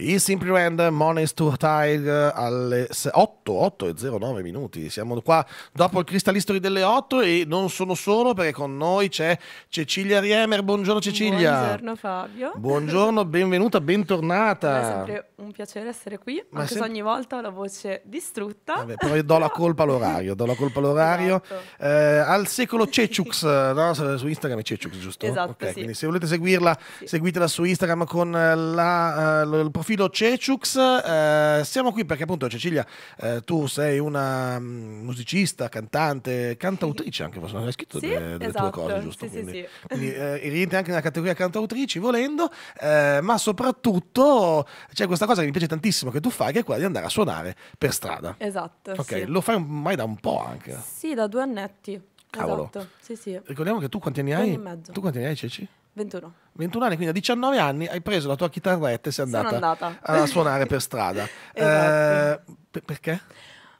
I Simply Random Money's to Tide alle 8, 8 e 09 minuti. Siamo qua dopo il cristallistori delle 8 e non sono solo perché con noi c'è Cecilia Riemer. Buongiorno Cecilia. Buongiorno Fabio. Buongiorno, benvenuta, bentornata. È sempre un piacere essere qui, Ma anche se ogni volta ho la voce distrutta. Vabbè, però io do la colpa all'orario, do la colpa all'orario. Esatto. Eh, al secolo Cecux, no? su Instagram è Cecux, giusto? Esatto, okay, sì. Quindi se volete seguirla, sì. seguitela su Instagram con la, uh, il profilo profilo Ceciux, eh, siamo qui perché appunto Cecilia, eh, tu sei una mm, musicista, cantante, cantautrice anche, forse non hai scritto sì, delle, delle tue cose, esatto. giusto? Sì, quindi, sì, sì. quindi eh, rientri anche nella categoria cantautrici volendo, eh, ma soprattutto c'è questa cosa che mi piace tantissimo che tu fai, che è quella di andare a suonare per strada. Esatto. Ok, sì. lo fai mai da un po' anche. Sì, da due annetti. Cavolo. Esatto. Sì, sì. Ricordiamo che tu quanti anni hai? mezzo. Tu quanti anni hai, Ceci? 21. 21 anni, quindi a 19 anni hai preso la tua chitarretta e sei andata, andata. a suonare per strada. esatto. eh, per- perché?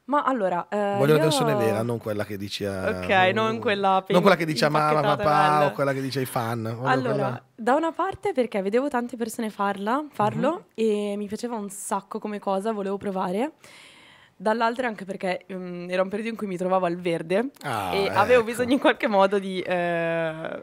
Ma allora. Eh, Voglio la versione vera, non quella che dice. Ok, uh, non quella. Non quella che dice a mamma, papà o quella che dice i fan. Voglio allora, quella... da una parte perché vedevo tante persone farla, farlo mm-hmm. e mi piaceva un sacco come cosa, volevo provare. Dall'altra anche perché um, era un periodo in cui mi trovavo al verde ah, e ecco. avevo bisogno in qualche modo di eh,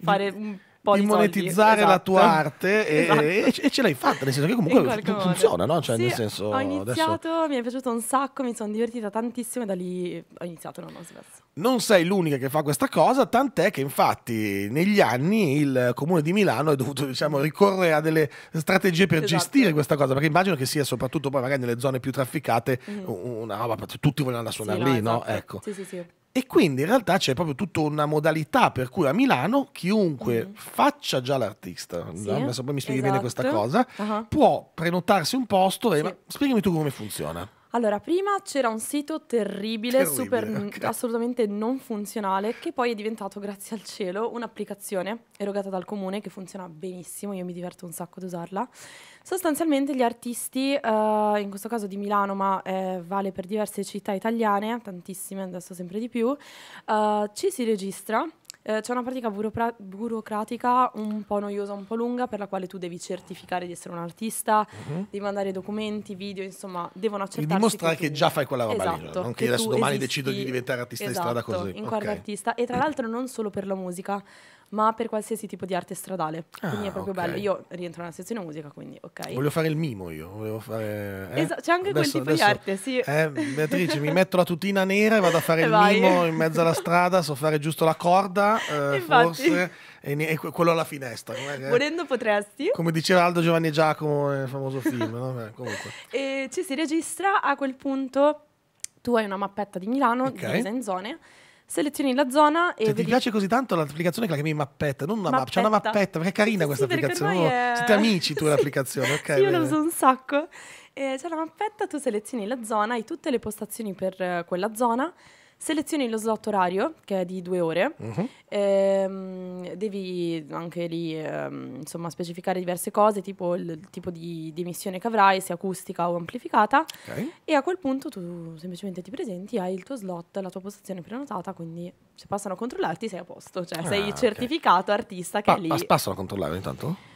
fare un po' di, monetizzare soldi, la tua esatto. arte e, esatto. e, ce l'hai fatta, nel senso che comunque funziona, no? Cioè, sì, nel senso, ho iniziato, adesso... mi è piaciuto un sacco, mi sono divertita tantissimo e da lì ho iniziato, non ho smesso. Non sei l'unica che fa questa cosa, tant'è che infatti negli anni il comune di Milano è dovuto diciamo, ricorrere a delle strategie per esatto. gestire questa cosa, perché immagino che sia soprattutto poi magari nelle zone più trafficate mm. una roba, tutti vogliono andare a suonare sì, lì, no? Esatto. no? Ecco. Sì, sì, sì. E quindi in realtà c'è proprio tutta una modalità per cui a Milano chiunque mm faccia già l'artista, sì. adesso poi mi spieghi esatto. bene questa esatto. cosa, uh -huh. può prenotarsi un posto e sì. ma, spiegami tu come funziona. Allora, prima c'era un sito terribile, terribile super, okay. assolutamente non funzionale, che poi è diventato, grazie al cielo, un'applicazione erogata dal comune che funziona benissimo, io mi diverto un sacco ad usarla. Sostanzialmente gli artisti, eh, in questo caso di Milano, ma eh, vale per diverse città italiane, tantissime, adesso sempre di più, eh, ci si registra eh, c'è una pratica burocra- burocratica un po' noiosa, un po' lunga, per la quale tu devi certificare di essere un artista, mm-hmm. devi mandare documenti, video, insomma, devono accertarsi. Devi dimostrare che, tu... già fai quella roba esatto, lì, non che, che adesso domani esisti... decido di diventare artista esatto, di strada così. in okay. artista. E tra l'altro non solo per la musica, ma per qualsiasi tipo di arte stradale. Ah, quindi è ah, proprio okay. bello. Io rientro nella sezione musica, quindi ok. Voglio fare il mimo io, volevo fare... Eh? Esa- c'è anche adesso, quel tipo adesso, di arte, sì. Eh, Beatrice, mi metto la tutina nera e vado a fare il vai. mimo in mezzo alla strada, so fare giusto la corda, eh, forse... E, quello alla finestra. Che, Volendo potresti. Come diceva Aldo Giovanni Giacomo nel eh, famoso film. no? Beh, comunque. E ci si registra a quel punto. Tu hai una mappetta di Milano okay. divisa in zone selezioni la zona e. Se cioè, ti piace così tanto l'applicazione che la chiami mappetta, non una mappetta, c'è una mappetta, perché è carina sì, questa sì, applicazione. Oh, è... Siete amici tu sì. l'applicazione, ok? Sì, io lo uso un sacco. Eh, c'è la mappetta, tu selezioni la zona, hai tutte le postazioni per eh, quella zona Selezioni lo slot orario, che è di due ore. Uh-huh. Ehm, devi anche lì ehm, insomma, specificare diverse cose, tipo il, il tipo di, di, missione che avrai, se acustica o amplificata. Okay. E a quel punto tu semplicemente ti presenti, hai il tuo slot, la tua postazione prenotata, quindi se passano a controllarti sei a posto, cioè ah, sei certificato okay. artista che pa- è lì. Pass- passano a controllare intanto?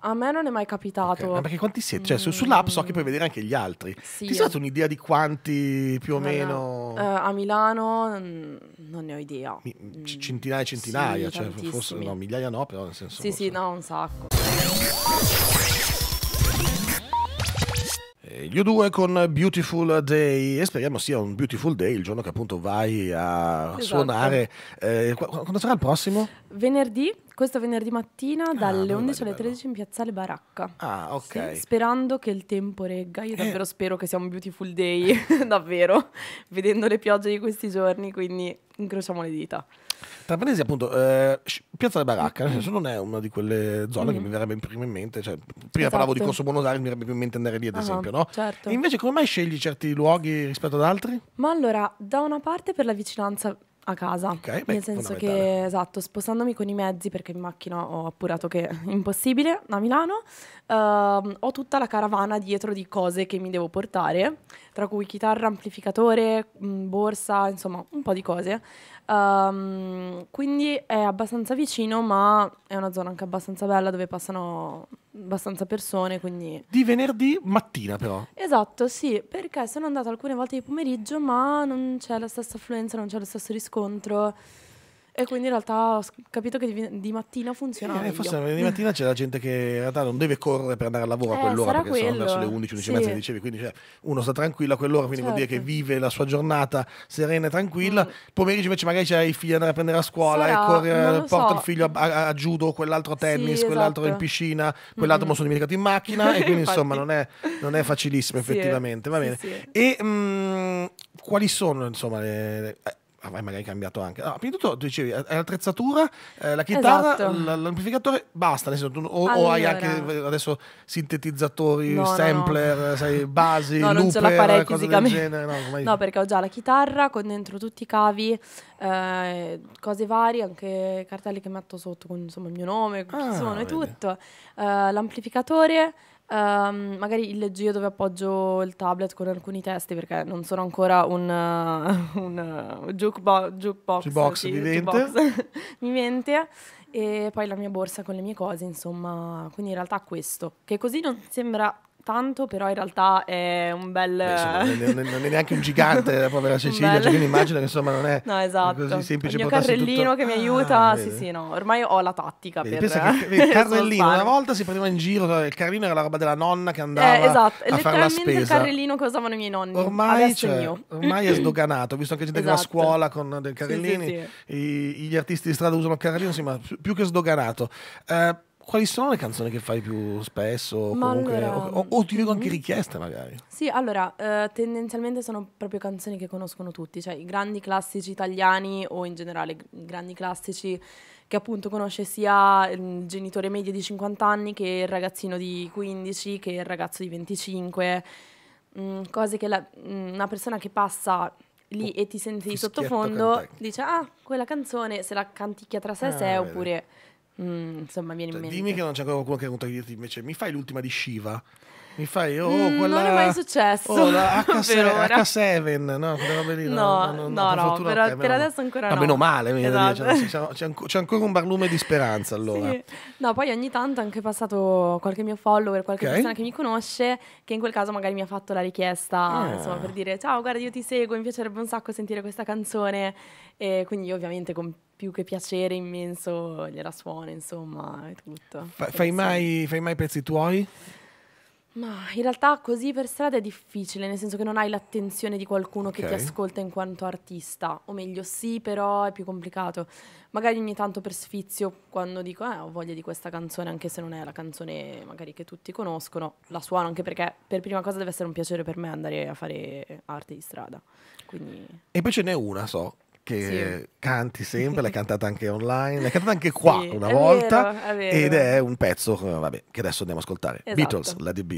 A me non è mai capitato. Okay. Ma perché quanti siete? Cioè, mm. sull'app so che mm. puoi vedere anche gli altri. Sì. Ti sei dato un'idea di quanti più o ah, meno? No Uh, a Milano mm, non ne ho idea. Mi, mm, centinaia e centinaia, sì, cioè, forse no, migliaia no, però nel senso... Sì, forse... sì, no, un sacco. Gli U2 con Beautiful Day e speriamo sia un Beautiful Day il giorno che appunto vai a esatto. suonare. Eh, quando sarà il prossimo? Venerdì questo venerdì mattina ah, dalle bello, 11 alle 13 in Piazzale Baracca. Ah, ok. Sì, sperando che il tempo regga, io eh. davvero spero che sia un beautiful day, davvero, vedendo le piogge di questi giorni, quindi incrociamo le dita. Tra parentesi, appunto, eh, Piazza della Baracca, nel senso cioè, non è una di quelle zone mm. che mi verrebbe in prima in mente. Cioè, prima esatto. parlavo di Corso Buenos Aires, mi verrebbe in mente andare lì, ad ah, esempio, no? Certo. E invece, come mai scegli certi luoghi rispetto ad altri? Ma allora, da una parte per la vicinanza a casa. Okay, beh, Nel senso che, esatto, spostandomi con i mezzi, perché in macchina ho appurato che è impossibile da Milano, ehm, ho tutta la caravana dietro di cose che mi devo portare, tra cui chitarra, amplificatore, mh, borsa, insomma un po' di cose. Um, quindi è abbastanza vicino, ma è una zona anche abbastanza bella dove passano abbastanza persone. Quindi... Di venerdì mattina, però. Esatto, sì, perché sono andata alcune volte di pomeriggio, ma non c'è la stessa affluenza, non c'è lo stesso riscontro. E quindi in realtà ho capito che di, di mattina funziona. Eh, forse di mattina c'è la gente che in realtà non deve correre per andare al lavoro a eh, quell'ora, perché quello. sono verso le 11, 11 sì. mezza, dicevi. Quindi cioè, uno sta tranquillo a quell'ora, quindi certo. vuol dire che certo. vive la sua giornata serena e tranquilla. Mm. Pomeriggio invece magari c'è i figli ad andare a prendere a scuola Sarà, e corre, porta so. il figlio a, a, a judo, quell'altro a tennis, sì, quell'altro in esatto. piscina, quell'altro mm. me sono dimenticato in macchina. e quindi insomma non è, non è facilissimo sì, effettivamente. Va bene. E mh, mm, quali sono insomma le, le avrai ah, magari cambiato anche. No, prima di tutto dicevi l'attrezzatura, eh, la chitarra, esatto. l'amplificatore, basta. Nel o, allora. o, hai anche adesso sintetizzatori, no, sampler, no, no. Sai, basi, no, looper, non ce cose del genere. No, no, perché ho già la chitarra con dentro tutti i cavi, eh, cose varie, anche cartelli che metto sotto con insomma, il mio nome, ah, chi sono vedi. e tutto. Eh, l'amplificatore Um, magari il leggio dove appoggio il tablet con alcuni testi perché non sono ancora un, uh, un uh, jukebo- jukebox, jukebox sì, vivente. Jukebox vivente e poi la mia borsa con le mie cose insomma quindi in realtà questo che così non sembra tanto, però in realtà è un bel... Beh, insomma, non, è, neanche un gigante la povera Cecilia, bel... Cioè, quindi immagino che insomma non è no, esatto. così semplice. Il mio carrellino tutto... che mi ah, aiuta, ah, sì sì, no, ormai ho la tattica vedi, per... Che, vedi, carrellino, una volta si prendeva in giro, cioè, il carrellino era la roba della nonna che andava eh, esatto. a fare la spesa. il carrellino che usavano i miei nonni, ormai, cioè, ormai è sdoganato, visto anche gente esatto. che va a scuola con dei carrellini, sì, sì, sì. I, gli artisti di strada usano il carrellino, sì, ma più che sdoganato. Uh, quali sono le canzoni che fai più spesso? comunque, allora, o, o, ti vedo anche mm-hmm. richieste magari. Sì, allora, eh, tendenzialmente sono proprio canzoni che conoscono tutti, cioè i grandi classici italiani o in generale i grandi classici che appunto conosce sia il genitore medio di 50 anni che il ragazzino di 15, che il ragazzo di 25, mm, cose che la, mm, una persona che passa lì oh, e ti sente di sottofondo dice ah, quella canzone se la canticchia tra sé e ah, sé oppure... Vede Mm, insomma, viene cioè, in mente. Dimmi che non c'è ancora qualcuno che è venuto a dirti invece, mi fai l'ultima di Shiva? Mi fai, oh, mm, quella... Non è mai successo. Oh, la H7, H7 no, quella roba lì. No, no, no, no, per, no, fortuna, però, per adesso ancora ah, no. Ma meno male, esatto. dire, cioè, c'è, c'è, ancora un barlume di speranza allora. Sì. No, poi ogni tanto è anche passato qualche mio follower, qualche okay. persona che mi conosce, che in quel caso magari mi ha fatto la richiesta, ah. insomma, per dire, ciao, guarda, io ti seguo, mi piacerebbe un sacco sentire questa canzone. E quindi io ovviamente con più che piacere immenso gliela suono, insomma, è tutto. Fa, fai, mai, fai mai pezzi tuoi? Ma in realtà così per strada è difficile, nel senso che non hai l'attenzione di qualcuno okay. che ti ascolta in quanto artista, o meglio sì, però è più complicato. Magari ogni tanto per sfizio, quando dico eh, ho voglia di questa canzone, anche se non è la canzone magari che tutti conoscono, la suono anche perché per prima cosa deve essere un piacere per me andare a fare arte di strada. Quindi... E poi ce n'è una, so, che sì. canti sempre, l'hai cantata anche online, l'hai cantata anche qua sì, una volta vero, è vero. ed è un pezzo eh, vabbè, che adesso andiamo a ascoltare. Esatto. Beatles, la DB.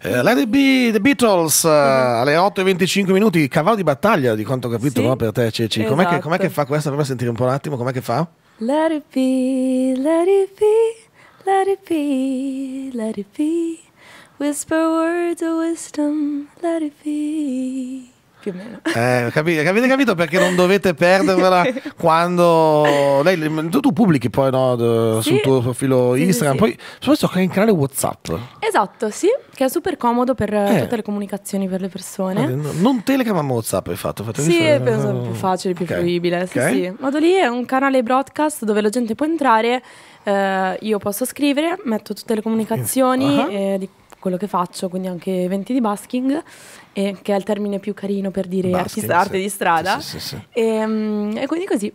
Uh, Lady B, The Beatles, uh, mm. alle 25 minuti, cavallo di battaglia di quanto ho capito sì. no, per te Ceci, esatto. com'è, che, com'è, che, esatto. fa questa? Prova a sentire un po' un attimo, com'è che fa? Let it be, let it be, let it be, let it be Whisper words of wisdom, let it be. Più o meno. Eh, capite, avete capito perché non dovete perdervela quando lei, tu, tu, pubblichi poi no, sì. sul tuo profilo sì, Instagram, sì, poi soprattutto che hai canale WhatsApp. Esatto, sì, che è super comodo per eh. tutte le comunicazioni per le persone. Ah, non Telegram ma WhatsApp hai fatto? Fatemi sì, è penso più facile, più okay. fruibile. Sì, okay. sì. Vado lì, è un canale broadcast dove la gente può entrare, eh, io posso scrivere, metto tutte le comunicazioni uh ah. -huh. Eh, di quello che faccio, quindi anche eventi di basking, eh, che è il termine più carino per dire basking, artista, sì. arte di strada. Sì, sì, e, ehm, e quindi così.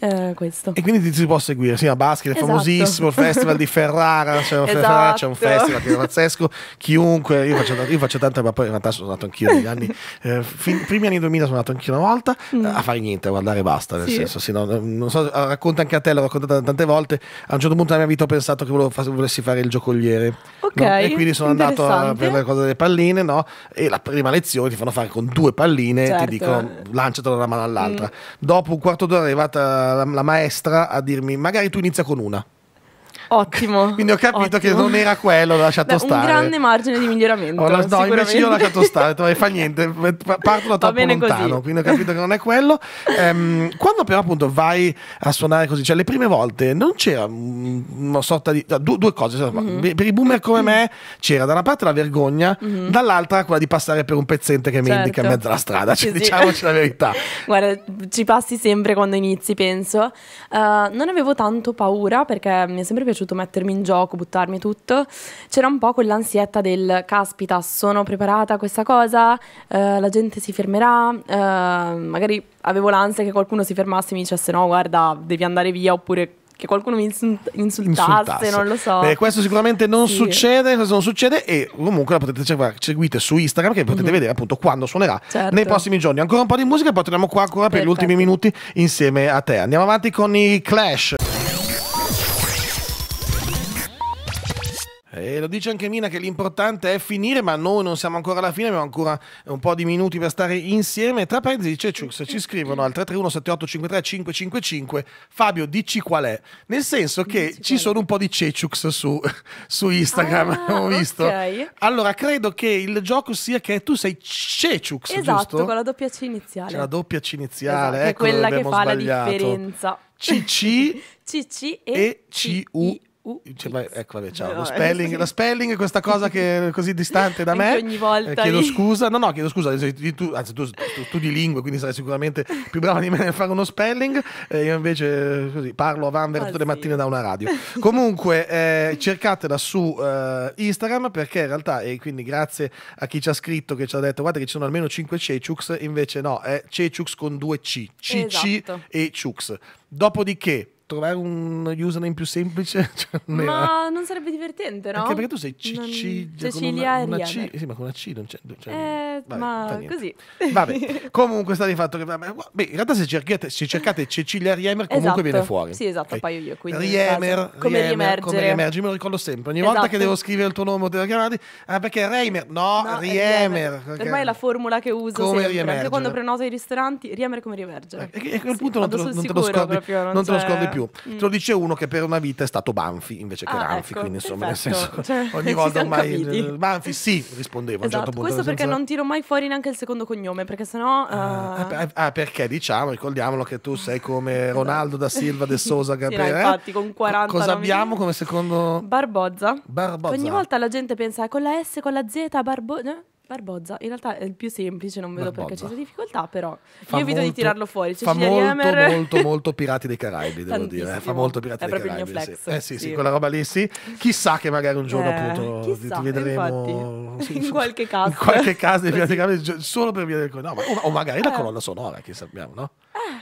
Eh, questo. E quindi ti si può seguire, sì, a basket è esatto. famosissimo, il festival di Ferrara, cioè, esatto. Ferrara c'è un esatto. festival che è pazzesco, chiunque, io faccio, io faccio tante, ma poi in realtà sono andato anch'io negli anni, eh, fin, primi anni 2000 sono andato anch'io una volta mm. Eh, a fare niente, a guardare e basta, nel sì. senso, sì, no, non so, eh, racconta anche a te, l'ho raccontata tante volte, a un certo punto nella mia vita ho pensato che volevo, volessi fare il giocoliere. Okay, no? E quindi sono andato eh, a, per le cose delle palline, no? E la prima lezione ti fanno fare con due palline, certo. ti dicono lanciatelo da una mano all'altra. Mm. Dopo un quarto d'ora è arrivata la, la maestra a dirmi magari tu inizia con una. Ottimo. Quindi ho capito ottimo. che non era quello, l'ho lasciato Beh, stare. Un grande margine di miglioramento. Oh, no, invece io ho lasciato stare, e eh, fa niente, parto da troppo lontano, così. quindi ho capito che non è quello. Ehm, quando però appunto vai a suonare così, cioè le prime volte non c'era mm, una sorta di... due, due cose, mm-hmm. per i boomer come mm-hmm. me c'era da una parte la vergogna, mm-hmm. dall'altra quella di passare per un pezzente che mi certo. indica in mezzo alla strada, cioè, sì, diciamoci sì. la verità. Guarda, ci passi sempre quando inizi, penso. Uh, non avevo tanto paura perché mi è sempre piaciuto piaciuto mettermi in gioco, buttarmi tutto, c'era un po' quell'ansietta del caspita, sono preparata a questa cosa, eh, la gente si fermerà, eh, magari avevo l'ansia che qualcuno si fermasse e mi dicesse no, guarda, devi andare via oppure che qualcuno mi insultasse, insultasse, non lo so. Beh, questo sicuramente non sì. succede, questo non succede e comunque la potete seguire su Instagram che potete mm-hmm. vedere appunto quando suonerà certo. nei prossimi giorni. Ancora un po' di musica e poi torniamo qua ancora Perfetto. per gli ultimi minuti insieme a te. Andiamo avanti con i Clash. E lo dice anche Mina che l'importante è finire, ma noi non siamo ancora alla fine, abbiamo ancora un po' di minuti per stare insieme. Tra parentesi dice Ciux, ci scrivono al 331-7853-555, Fabio dici qual è? Nel senso che dici ci sono un po' di Ceciux su, su Instagram, ah, abbiamo ah, visto. Okay. Allora, credo che il gioco sia che tu sei Ceciux, esatto, giusto? con la doppia C iniziale. C'è la doppia C iniziale, esatto, ecco, quella che fa sbagliato. la differenza. CC CC e, e CUX cioè, ma, ecco, vabbè, ciao. No, lo eh, spelling, sì. La spelling, questa cosa che è così distante da me. Ogni volta. Eh, chiedo lì. scusa. No, no, chiedo scusa. Tu, anzi, tu, studi lingue, quindi sarai sicuramente più brava di me nel fare uno spelling. Eh, io invece così, parlo a Vanver ah, tutte sì. le mattine da una radio. Comunque, eh, cercatela su eh, Instagram perché in realtà, e quindi grazie a chi ci ha scritto, che ci ha detto, guarda che ci sono almeno 5 Cechux, invece no, è Cechux con 2 C. CC esatto. e Chux. Dopodiché trovare un username più semplice. Cioè, non ma era... non sarebbe divertente, no? Anche perché tu sei Cicci, non... Cecilia cioè, una, una C, sì, ma con una C non c'è. Cioè, eh, vabbè, ma così. Vabbè, comunque sta di fatto che. Beh, in realtà se cercate, se cercate Cecilia Riemer, comunque esatto. viene fuori. Sì, esatto, okay. paio io. Quindi Riemer, come riemergere. Come riemergere, me lo ricordo sempre. Ogni esatto. volta che esatto. devo scrivere il tuo nome o te ah, perché Reimer, no, no Riemer. Riemer. Ormai è la formula che uso come sempre. Riemergere. Anche quando prenoto i ristoranti, Riemer come riemergere. Eh, e, e a quel punto non, te lo, scordi, non te lo scordi più Mm. Te lo dice uno che per una vita è stato Banfi invece che ah, Ranfi, ecco, quindi insomma, perfetto. nel senso, cioè, ogni volta ormai Banfi sì, rispondeva esatto, a un certo esatto, punto. Questo perché senza... non tiro mai fuori neanche il secondo cognome, perché sennò uh... ah perché diciamo, ricordiamolo che tu sei come esatto. Ronaldo da Silva de Sosa Gabriele. sì, no, eh? infatti con 40 Cosa abbiamo come secondo Barbozza. Barbozza. Ogni volta la gente pensa ah, con la S, con la Z, Barbozza Barbozza, in realtà è il più semplice, non vedo Barbozza. perché c'è difficoltà, però fa io evito di tirarlo fuori. Cecilia cioè fa molto, Hammer. molto, molto Pirati dei Caraibi, devo dire. Fa molto Pirati è dei Caraibi. Flex, sì. Eh sì, sì, sì, quella roba lì sì. Chissà che magari un giorno eh, appunto chissà, ti vedremo sì, in qualche caso. In qualche caso dei Pirati dei Caraibi solo per via del no, ma, o, magari eh. la colonna sonora, che sappiamo, no?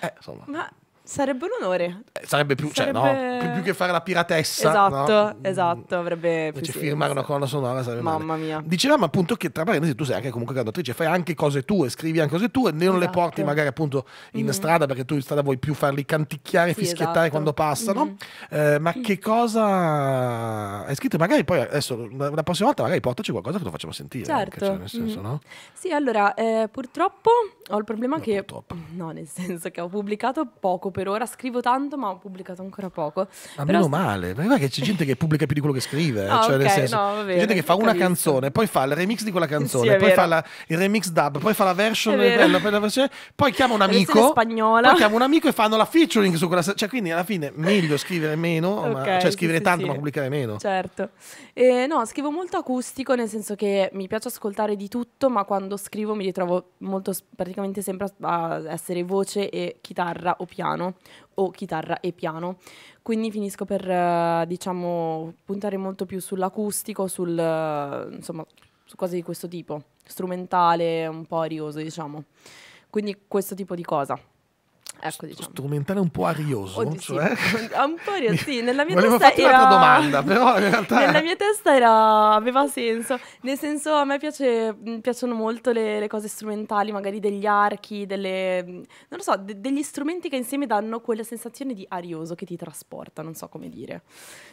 Eh, eh, insomma. Ma Sarebbe un onore. Eh, sarebbe più, sarebbe... Cioè, no, più, più, che fare la piratessa. Esatto, no? esatto, avrebbe più firmare una colonna sonora sarebbe Mamma male. mia. Dicevamo appunto che tra parentesi tu sei anche comunque cantatrice, fai anche cose tue, scrivi anche cose tue, ne non esatto. le porti magari appunto in mm. strada perché tu in strada vuoi più farli canticchiare, sì, fischiettare esatto. quando passano. Mm. Eh, ma che cosa hai scritto? Magari poi adesso la prossima volta magari portaci qualcosa che lo facciamo sentire. Certo. Anche, cioè, senso, mm. no? Sì, allora eh, purtroppo ho il problema no, che... Purtroppo. No, nel senso che ho pubblicato poco per ora, scrivo tanto ma ho pubblicato ancora poco. Ma meno st- male, non è che c'è gente che pubblica più di quello che scrive, eh, ah, cioè okay, nel senso no, bene, c'è gente che fa una canzone, poi fa il remix di quella canzone, sì, poi fa la, il remix dub, poi fa la version, quella, poi, la version poi chiama un amico, spagnola. poi chiama un amico e fanno la featuring su quella... Cioè quindi alla fine meglio scrivere meno, okay, ma, cioè scrivere sì, tanto sì, ma pubblicare meno. Certo. Eh, no, scrivo molto acustico nel senso che mi piace ascoltare di tutto ma quando scrivo mi ritrovo molto... Sp- praticamente sempre a essere voce e chitarra o piano o chitarra e piano. Quindi finisco per eh, diciamo puntare molto più sull'acustico, sul, insomma, su cose di questo tipo, strumentale, un po' arioso, diciamo. Quindi questo tipo di cosa ecco, diciamo. strumentale un po' arioso. Oh, cioè... un po' arioso, sì. Nella mia Volevo fatto era... domanda, però in realtà... Nella mia testa era... aveva senso. Nel senso, a me piace... Mm, piacciono molto le, le, cose strumentali, magari degli archi, delle... Mm, non lo so, de degli strumenti che insieme danno quella sensazione di arioso che ti trasporta, non so come dire.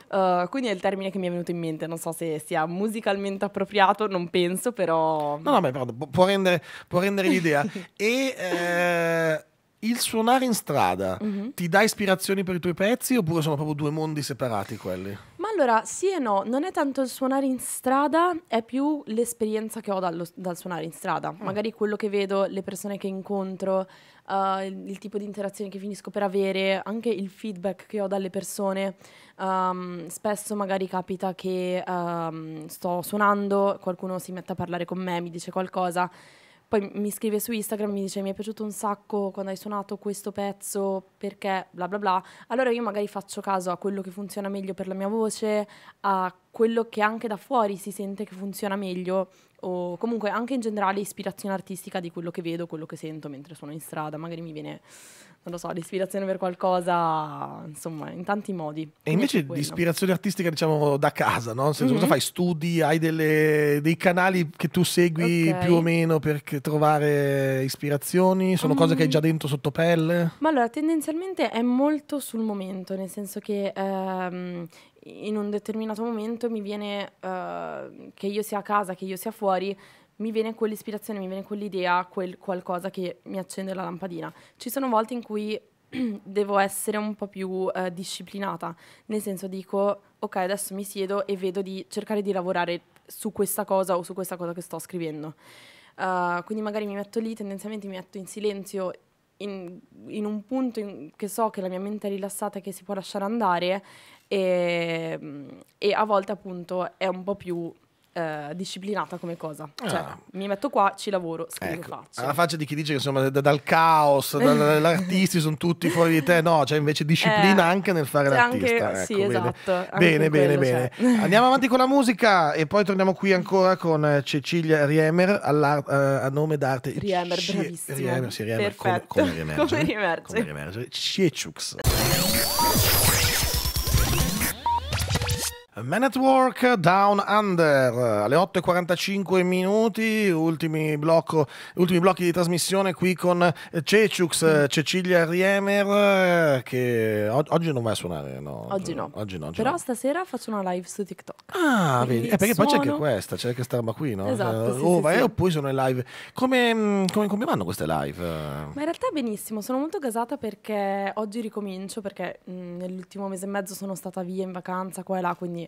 Uh, quindi è il termine che mi è venuto in mente, non so se sia musicalmente appropriato, non penso, però... No, no, ma pardon, può rendere, può rendere l'idea. e... Eh il suonare in strada mm-hmm. ti dà ispirazioni per i tuoi pezzi oppure sono proprio due mondi separati quelli? Ma allora sì e no, non è tanto il suonare in strada, è più l'esperienza che ho dallo, dal suonare in strada, mm. magari quello che vedo, le persone che incontro, uh, il, il, tipo di interazione che finisco per avere, anche il feedback che ho dalle persone. Um, spesso magari capita che um, sto suonando, qualcuno si mette a parlare con me, mi dice qualcosa poi mi scrive su Instagram, mi dice mi è piaciuto un sacco quando hai suonato questo pezzo perché bla bla bla. Allora io magari faccio caso a quello che funziona meglio per la mia voce, a quello che anche da fuori si sente che funziona meglio o comunque anche in generale ispirazione artistica di quello che vedo, quello che sento mentre sono in strada, magari mi viene non lo so, l'ispirazione per qualcosa, insomma, in tanti modi. E invece di ispirazione artistica, diciamo, da casa, no? Nel senso, mm-hmm. cosa mhm. fai? Studi, hai delle, dei canali che tu segui okay. più o meno per trovare ispirazioni? Sono mm. cose che hai già ehm, dentro sotto pelle? Ma allora, tendenzialmente è molto sul momento, nel senso che ehm, in un determinato momento mi viene, uh, che io sia a casa, che io sia fuori, mi viene quell'ispirazione, mi viene quell'idea, quel qualcosa che mi accende la lampadina. Ci sono volte in cui devo essere un po' più uh, disciplinata, nel senso dico, ok, adesso mi siedo e vedo di cercare di lavorare su questa cosa o su questa cosa che sto scrivendo. Uh, quindi magari mi metto lì, tendenzialmente mi metto in silenzio in, in un punto in, che so che la mia mente è rilassata e che si può lasciare andare e, ehm, e a volte appunto è un po' più eh, disciplinata come cosa. Cioè, ah. mi metto qua, ci lavoro, scrivo ecco, faccio. Alla faccia di chi dice che insomma da, dal caos, dagli artisti sono tutti fuori di te, no, cioè invece disciplina eh, anche nel fare l'artista. Anche, ecco, sì, esatto, bene. esatto. Bene, bene, bene. Cioè. Andiamo avanti con la musica e poi torniamo qui ancora con eh, Cecilia Riemer uh, a nome d'arte. Riemer, C- bravissima. Riemer, sì, Riemer, come, come riemerge. Come cioè, riemerge. Come riemerge. Cioè, Man at Work Down Under alle 8.45 minuti, ultimi, blocco, ultimi, blocchi di trasmissione qui con Ceciux, mm. Cecilia Riemer che oggi non va a suonare, no? Oggi no. Oggi no oggi Però no. stasera faccio una live su TikTok. Ah, vedi, eh, perché suono. poi c'è anche questa, c'è questa roba qui, no? Esatto. Eh, sì, o oh, sì, vai sì. oppure sono in live. Come, come, come, vanno queste live? Ma in realtà benissimo, sono molto gasata perché oggi ricomincio perché mh, mm, nell'ultimo mese e mezzo sono stata via in vacanza qua e là, quindi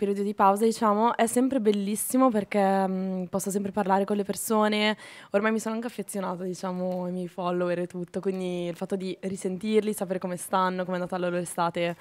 periodo di pausa, diciamo, è sempre bellissimo perché mh, mm, posso sempre parlare con le persone. Ormai mi sono anche affezionata, diciamo, ai miei follower e tutto, quindi il fatto di risentirli, sapere come stanno, come è andata la loro estate,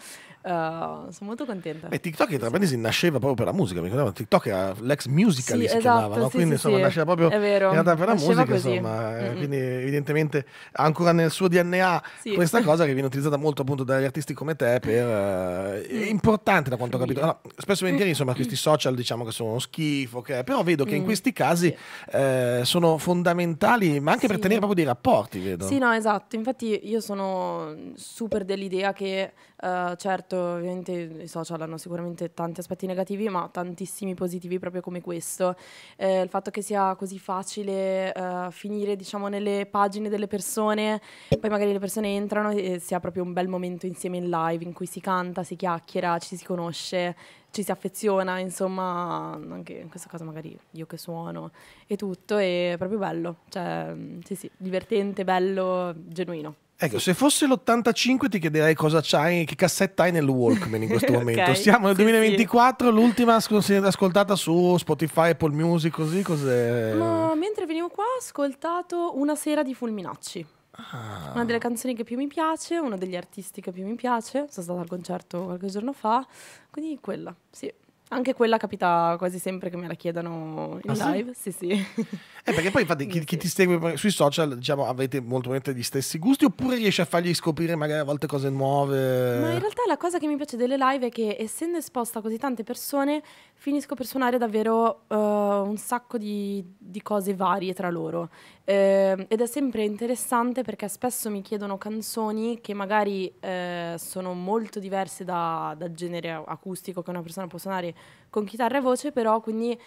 uh, sono molto contenta. E TikTok, tra parentesi, sì. nasceva proprio per la musica, mi ricordavo, TikTok era l'ex musical sì, si esatto, chiamava, no? sì, quindi insomma nasceva proprio è vero, per la musica, così. insomma, mm quindi evidentemente ancora nel suo DNA questa cosa che viene utilizzata molto appunto dagli artisti come te per... Uh, è mm. importante da quanto ho capito, no, spesso volentieri insomma questi social diciamo che sono uno schifo, che... però vedo che mm. in questi casi eh, sono fondamentali, ma anche sì. per tenere proprio dei rapporti, vedo. Sì, no, esatto. Infatti io sono super dell'idea che eh, certo, ovviamente i social hanno sicuramente tanti aspetti negativi, ma tantissimi positivi proprio come questo. Eh, il fatto che sia così facile uh, finire, diciamo, nelle pagine delle persone, poi magari le persone entrano e si ha proprio un bel momento insieme in live in cui si canta, si chiacchiera, ci si conosce, ci si affeziona, insomma, anche in questa cosa magari io che suono e tutto, è proprio bello, cioè, sì, sì, divertente, bello, genuino. Ecco, se fosse l'85 ti chiederei cosa c'hai, che cassetta hai nel Walkman in questo momento. okay, Siamo nel sì, 2024, sì. l'ultima ascoltata su Spotify, Apple Music, così cos'è? Ma mentre venivo qua ho ascoltato Una sera di Fulminacci. Ah. Una delle canzoni che più mi piace, uno degli artisti che più mi piace. Sono stata al concerto qualche giorno fa, quindi quella, sì. Anche quella capita quasi sempre che me la chiedano in ah, live, sì sì. sì. Eh, perché poi infatti chi, chi, ti segue sui social, diciamo, avete molto probabilmente gli stessi gusti oppure riesci a fargli scoprire magari a volte cose nuove? Ma in realtà la cosa che mi piace delle live è che essendo esposta a così tante persone, finisco per suonare davvero uh, un sacco di, di, cose varie tra loro. Eh, ed è sempre interessante perché spesso mi chiedono canzoni che magari eh, sono molto diverse da, dal genere acustico che una persona può suonare con chitarra e voce, però quindi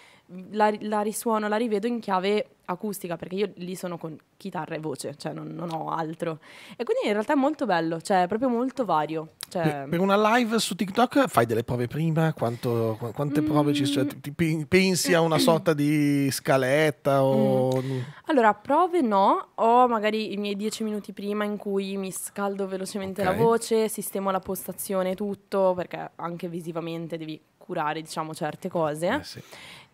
la, la, risuono, la rivedo in chiave acustica, perché io lì sono con chitarra e voce, cioè non, non ho altro. E quindi in realtà è molto bello, cioè è proprio molto vario. Cioè... Per, una live su TikTok fai delle prove prima? Quanto, quante mm. prove ci sono? Cioè, pensi a una sorta di scaletta? O... Mm. Allora, prove no, ho magari i miei dieci minuti prima in cui mi scaldo velocemente okay. la voce, sistemo la postazione, tutto, perché anche visivamente devi curare, diciamo, certe cose. Eh sì.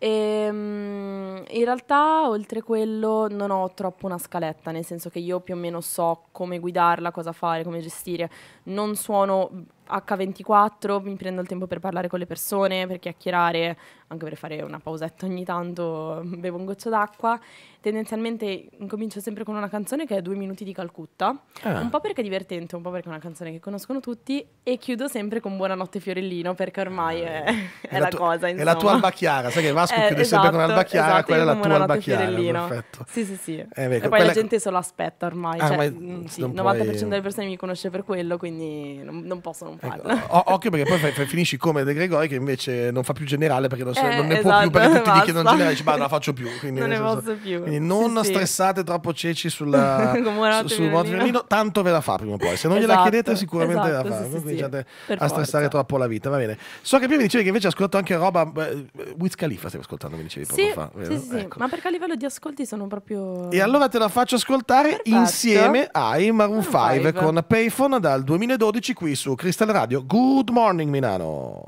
E, um, in realtà, oltre quello, non ho troppo una scaletta, nel senso che io più o meno so come guidarla, cosa fare, come gestire. Non suono H24, mi prendo il tempo per parlare con le persone, per chiacchierare, anche per fare una pausetta ogni tanto, bevo un goccio d'acqua. Tendenzialmente incomincio sempre con una canzone che è Due minuti di Calcutta, ah. un po' perché è divertente, un po' perché è una canzone che conoscono tutti e chiudo sempre con Buonanotte Fiorellino perché ormai ah. è, è, è la, tu- cosa. Insomma. È la tua alba chiara, sai che Vasco eh, chiude esatto, sempre con esatto, alba chiara, esatto, quella è la tua alba chiara. Perfetto. Sì, sì, sì. Eh, beh, e poi quella... la gente solo aspetta ormai, ah, cioè, mh, mm, sì, il 90% puoi... delle persone mi conosce per quello, quindi non, non posso non ecco, farlo. Ecco, o- occhio perché poi f- f- finisci come De Gregori che invece non fa più generale perché non cioè, eh, non ne esatto, può più esatto, perché tutti gli chiedono a dici, ma non la faccio più. Quindi, non ne senso, più. Quindi non sì, stressate sì. troppo ceci sulla, sul morte femminile, tanto ve la fa prima o poi. Se non esatto, gliela chiedete sicuramente esatto, ve la esatto, fa. Sì, cominciate a forza. stressare troppo la vita, va bene. So che prima mi dicevi che invece hai ascoltato anche roba, eh, Wiz Khalifa stavi ascoltando, mi dicevi poco fa. Vero? Sì, sì, ecco. ma perché a livello di ascolti sono proprio... E allora te la faccio ascoltare insieme ai Maroon 5 ah, con Payphone dal 2012 qui su Crystal Radio. Good morning Milano!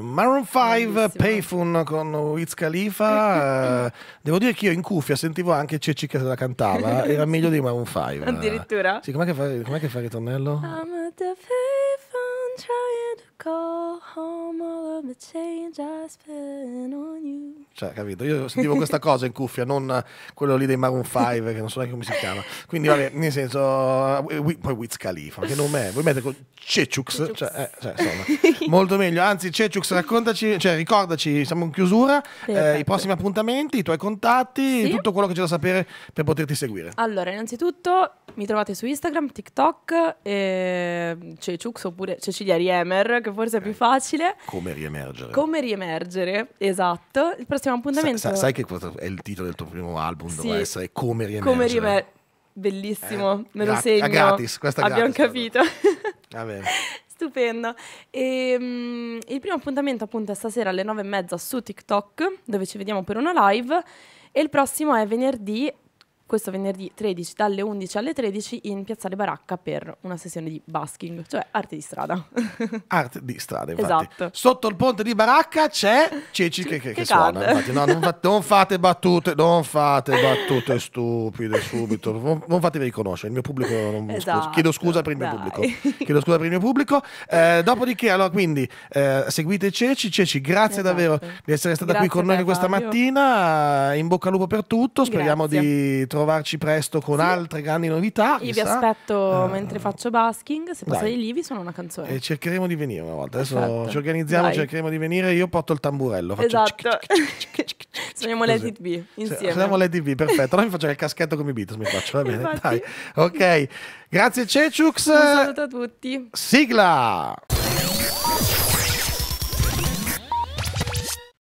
Maroon 5 Payphone con Wiz Khalifa. Eh, devo dire che io in cuffia sentivo anche Ceci che la cantava, era meglio di Maroon 5. Addirittura? Sì, com'è che fa, com'è che fa il ritornello? I'm at the payphone trying to call home all of the change I spent on you. Cioè, capito? Io sentivo questa cosa in cuffia, non quello lì dei Maroon 5, che non so neanche come si chiama. Quindi, vabbè, nel senso, eh, poi Wiz Khalifa, che nome è? Voi mettete con Cecux, cioè, eh, cioè, insomma, molto meglio. Anzi, Cecux, raccontaci, cioè, ricordaci, siamo in chiusura, eh, i prossimi appuntamenti, i tuoi contatti, sì? tutto quello che c'è da sapere per poterti seguire. Allora, innanzitutto mi trovate su Instagram, TikTok, eh, Cecux oppure Cecilia Riemer, che forse è più facile. Come riemergere. Come riemergere, esatto. Il prossimo appuntamento... Sa, sa, sai che questo è il titolo del tuo primo album, sì. doveva essere Come riemergere. Come riemergere. Bellissimo, eh, me lo segno. Ah, gratis, questa è Abbiamo gratis, capito. Va bene. Stupendo. E, um, il primo appuntamento appunto è stasera alle 9 e mezza su TikTok, dove ci vediamo per una live. E il prossimo è venerdì questo venerdì 13 dalle 11 alle 13 in Piazzale Baracca per una sessione di basking, cioè arte di strada. arte di strada, infatti. Esatto. Sotto il ponte di Baracca c'è Ceci che, che, che suona. Infatti, no, non, fa, non, fate battute, non fate battute stupide subito, non, non fatevi riconoscere, il mio pubblico... Non, esatto, scusa. Chiedo scusa per il mio dai. pubblico. Chiedo scusa per il mio pubblico. Eh, dopodiché, allora, quindi, eh, seguite Ceci. Ceci, grazie esatto. davvero di essere stata grazie qui con noi questa mattina. In bocca al lupo per tutto, speriamo grazie. di trovare ritrovarci presto con sì. altre grandi novità. Io vi aspetto uh, mentre faccio basking, se passate lì vi sono una canzone. E cercheremo di venire una volta, adesso Perfetto. ci organizziamo, Dai. cercheremo di venire, io porto il tamburello. Esatto. Suoniamo Let It Be insieme. Suoniamo Let It perfetto. Allora mi faccio il caschetto come i Beatles, mi faccio, va bene. Dai. Ok, grazie Ceciux. Un saluto a tutti. Sigla.